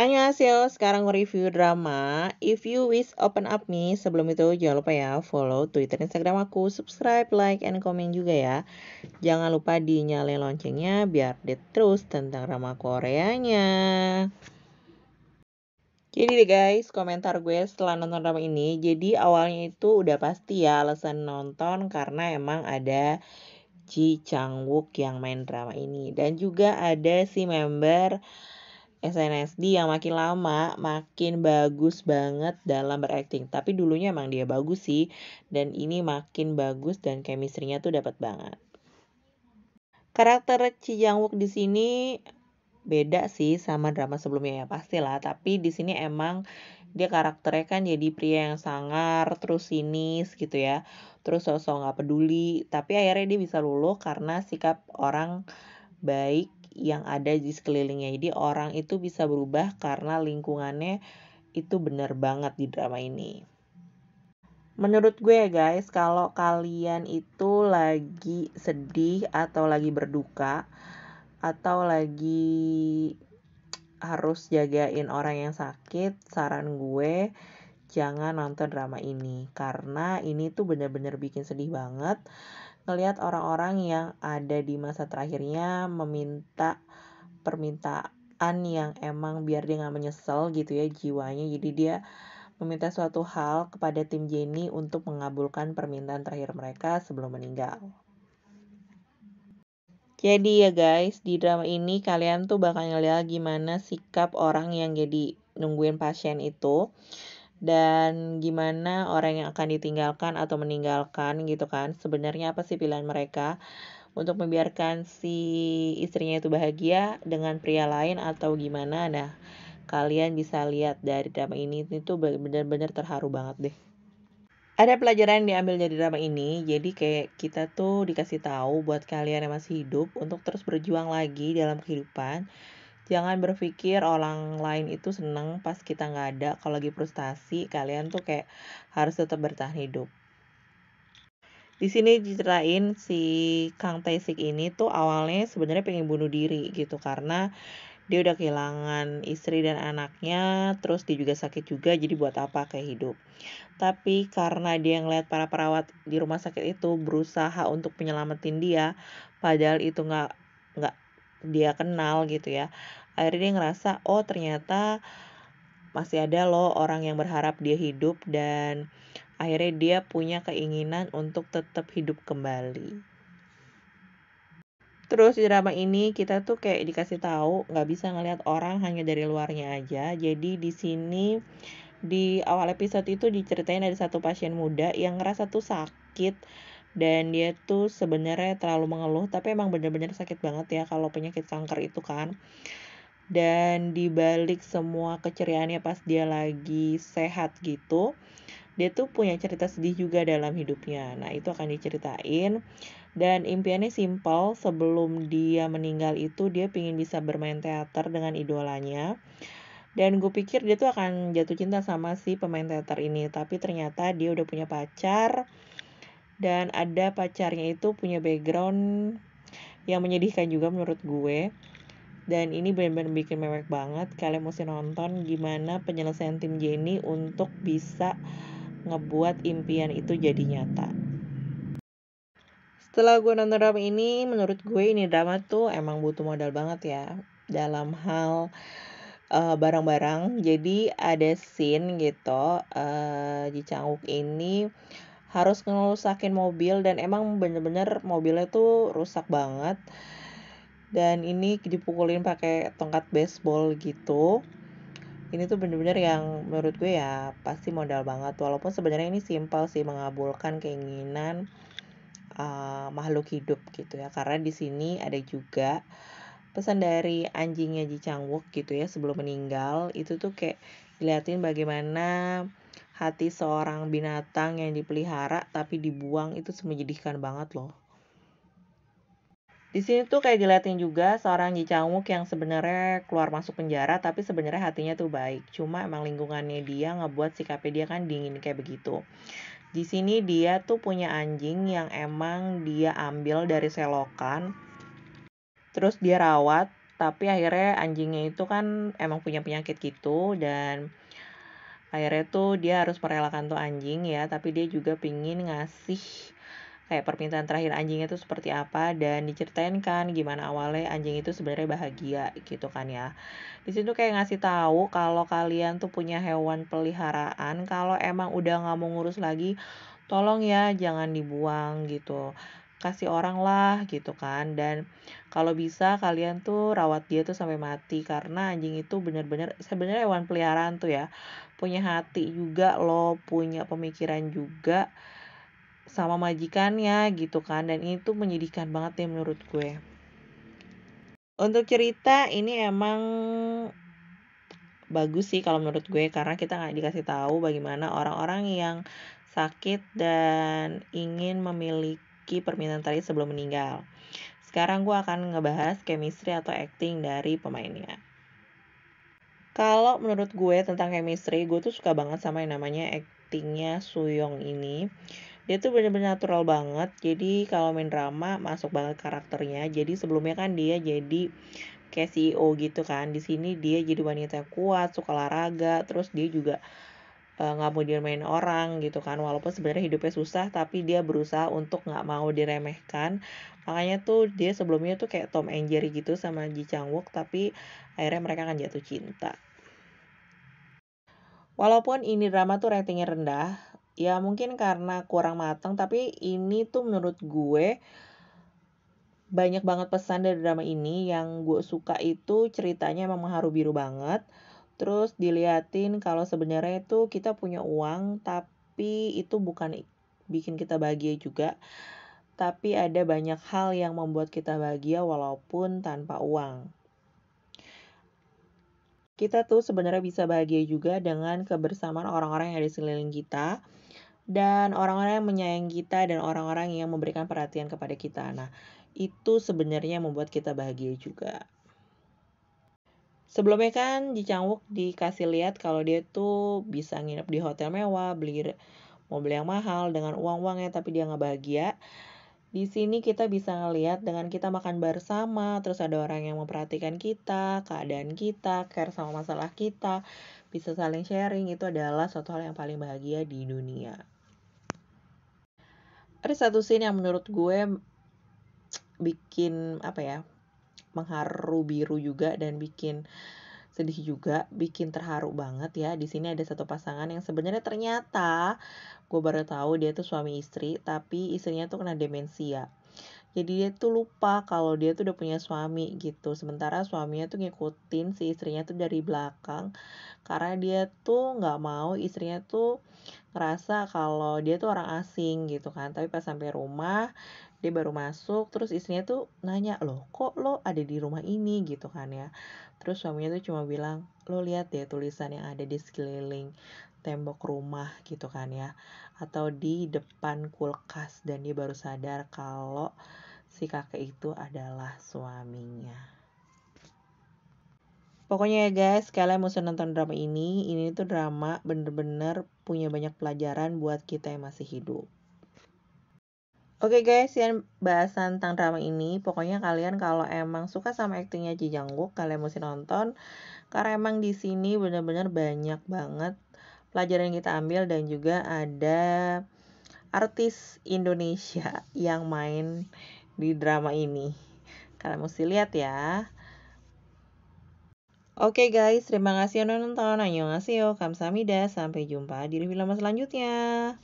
Annyeonghaseyo, sekarang review drama If You Wish Open Up Me. Sebelum itu jangan lupa ya follow Twitter Instagram aku, subscribe, like, and comment juga ya. Jangan lupa dinyalain loncengnya biar update terus tentang drama Koreanya. Jadi deh guys, komentar gue setelah nonton drama ini, jadi awalnya itu udah pasti ya alasan nonton karena emang ada Ji Chang Wook yang main drama ini dan juga ada si member SNSD yang makin lama makin bagus banget dalam berakting. Tapi dulunya emang dia bagus sih dan ini makin bagus dan chemistry-nya tuh dapat banget. Karakter Chi Jang Wook di sini beda sih sama drama sebelumnya ya pastilah, tapi di sini emang dia karakternya kan jadi pria yang sangar, terus sinis gitu ya. Terus sosok nggak peduli, tapi akhirnya dia bisa luluh karena sikap orang baik yang ada di sekelilingnya. Jadi orang itu bisa berubah karena lingkungannya itu benar banget di drama ini. Menurut gue ya guys, kalau kalian itu lagi sedih atau lagi berduka atau lagi harus jagain orang yang sakit, saran gue jangan nonton drama ini karena ini tuh bener-bener bikin sedih banget ngelihat orang-orang yang ada di masa terakhirnya meminta permintaan yang emang biar dia nggak menyesal gitu ya jiwanya jadi dia meminta suatu hal kepada tim Jenny untuk mengabulkan permintaan terakhir mereka sebelum meninggal. Jadi ya guys, di drama ini kalian tuh bakal ngeliat gimana sikap orang yang jadi nungguin pasien itu dan gimana orang yang akan ditinggalkan atau meninggalkan gitu kan sebenarnya apa sih pilihan mereka untuk membiarkan si istrinya itu bahagia dengan pria lain atau gimana nah kalian bisa lihat dari drama ini itu benar-benar terharu banget deh ada pelajaran yang diambil dari drama ini jadi kayak kita tuh dikasih tahu buat kalian yang masih hidup untuk terus berjuang lagi dalam kehidupan jangan berpikir orang lain itu seneng pas kita nggak ada kalau lagi frustasi kalian tuh kayak harus tetap bertahan hidup di sini diceritain si Kang Taesik ini tuh awalnya sebenarnya pengen bunuh diri gitu karena dia udah kehilangan istri dan anaknya terus dia juga sakit juga jadi buat apa kayak hidup tapi karena dia ngeliat para perawat di rumah sakit itu berusaha untuk menyelamatin dia padahal itu nggak dia kenal gitu ya akhirnya dia ngerasa oh ternyata masih ada loh orang yang berharap dia hidup dan akhirnya dia punya keinginan untuk tetap hidup kembali. Terus di drama ini kita tuh kayak dikasih tahu nggak bisa ngelihat orang hanya dari luarnya aja. Jadi di sini di awal episode itu diceritain ada satu pasien muda yang ngerasa tuh sakit dan dia tuh sebenarnya terlalu mengeluh tapi emang bener-bener sakit banget ya kalau penyakit kanker itu kan dan dibalik semua keceriaannya pas dia lagi sehat gitu dia tuh punya cerita sedih juga dalam hidupnya nah itu akan diceritain dan impiannya simpel sebelum dia meninggal itu dia pingin bisa bermain teater dengan idolanya dan gue pikir dia tuh akan jatuh cinta sama si pemain teater ini tapi ternyata dia udah punya pacar dan ada pacarnya itu punya background yang menyedihkan juga menurut gue dan ini benar-benar bikin mewek banget kalian mesti nonton gimana penyelesaian tim Jenny untuk bisa ngebuat impian itu jadi nyata setelah gue nonton drama ini menurut gue ini drama tuh emang butuh modal banget ya dalam hal eh, barang-barang. Uh, Jadi ada scene gitu, uh, di ini harus ngerusakin mobil dan emang bener-bener mobilnya tuh rusak banget dan ini dipukulin pakai tongkat baseball gitu ini tuh bener-bener yang menurut gue ya pasti modal banget walaupun sebenarnya ini simpel sih mengabulkan keinginan uh, makhluk hidup gitu ya karena di sini ada juga pesan dari anjingnya Ji Chang Wook gitu ya sebelum meninggal itu tuh kayak diliatin bagaimana hati seorang binatang yang dipelihara tapi dibuang itu semenjadikan banget loh. Di sini tuh kayak diliatin juga seorang jicamuk yang sebenarnya keluar masuk penjara tapi sebenarnya hatinya tuh baik. Cuma emang lingkungannya dia ngebuat sikapnya dia kan dingin kayak begitu. Di sini dia tuh punya anjing yang emang dia ambil dari selokan. Terus dia rawat, tapi akhirnya anjingnya itu kan emang punya penyakit gitu dan akhirnya tuh dia harus merelakan tuh anjing ya tapi dia juga pingin ngasih kayak permintaan terakhir anjingnya tuh seperti apa dan diceritain kan gimana awalnya anjing itu sebenarnya bahagia gitu kan ya di situ kayak ngasih tahu kalau kalian tuh punya hewan peliharaan kalau emang udah nggak mau ngurus lagi tolong ya jangan dibuang gitu kasih orang lah gitu kan dan kalau bisa kalian tuh rawat dia tuh sampai mati karena anjing itu bener-bener sebenarnya hewan peliharaan tuh ya punya hati juga loh punya pemikiran juga sama majikannya gitu kan dan itu menyedihkan banget ya menurut gue untuk cerita ini emang bagus sih kalau menurut gue karena kita nggak dikasih tahu bagaimana orang-orang yang sakit dan ingin memiliki memiliki permintaan tadi sebelum meninggal. Sekarang gue akan ngebahas chemistry atau acting dari pemainnya. Kalau menurut gue tentang chemistry, gue tuh suka banget sama yang namanya actingnya Suyong ini. Dia tuh bener-bener natural banget, jadi kalau main drama masuk banget karakternya. Jadi sebelumnya kan dia jadi kayak CEO gitu kan. Di sini dia jadi wanita kuat, suka olahraga, terus dia juga Eh, nggak mau diremehin orang gitu kan walaupun sebenarnya hidupnya susah tapi dia berusaha untuk nggak mau diremehkan makanya tuh dia sebelumnya tuh kayak Tom and Jerry gitu sama Ji Chang Wook tapi akhirnya mereka akan jatuh cinta walaupun ini drama tuh ratingnya rendah ya mungkin karena kurang mateng tapi ini tuh menurut gue banyak banget pesan dari drama ini yang gue suka itu ceritanya emang mengharu biru banget terus diliatin kalau sebenarnya itu kita punya uang tapi itu bukan bikin kita bahagia juga tapi ada banyak hal yang membuat kita bahagia walaupun tanpa uang kita tuh sebenarnya bisa bahagia juga dengan kebersamaan orang-orang yang ada di sekeliling kita dan orang-orang yang menyayang kita dan orang-orang yang memberikan perhatian kepada kita. Nah, itu sebenarnya membuat kita bahagia juga sebelumnya kan Ji Changwook dikasih lihat kalau dia tuh bisa nginep di hotel mewah, beli mobil yang mahal dengan uang-uangnya tapi dia nggak bahagia. Di sini kita bisa ngelihat dengan kita makan bersama, terus ada orang yang memperhatikan kita, keadaan kita, care sama masalah kita, bisa saling sharing, itu adalah suatu hal yang paling bahagia di dunia. Ada satu scene yang menurut gue bikin apa ya mengharu biru juga dan bikin sedih juga, bikin terharu banget ya. Di sini ada satu pasangan yang sebenarnya ternyata gue baru tahu dia tuh suami istri, tapi istrinya tuh kena demensia. Jadi dia tuh lupa kalau dia tuh udah punya suami gitu. Sementara suaminya tuh ngikutin si istrinya tuh dari belakang karena dia tuh nggak mau istrinya tuh ngerasa kalau dia tuh orang asing gitu kan. Tapi pas sampai rumah dia baru masuk terus istrinya tuh nanya loh kok lo ada di rumah ini gitu kan ya terus suaminya tuh cuma bilang lo lihat ya tulisan yang ada di sekeliling tembok rumah gitu kan ya atau di depan kulkas dan dia baru sadar kalau si kakek itu adalah suaminya Pokoknya ya guys, kalian mau nonton drama ini. Ini tuh drama bener-bener punya banyak pelajaran buat kita yang masih hidup. Oke okay guys, yang bahasan tentang drama ini, pokoknya kalian kalau emang suka sama aktingnya Ji Jang Wook, kalian mesti nonton karena emang di sini benar-benar banyak banget pelajaran yang kita ambil dan juga ada artis Indonesia yang main di drama ini. Kalian mesti lihat ya. Oke okay guys, terima kasih yang nonton. Ayo ngasih Annyeonghaseyo, kamsamida. Sampai jumpa di review selanjutnya.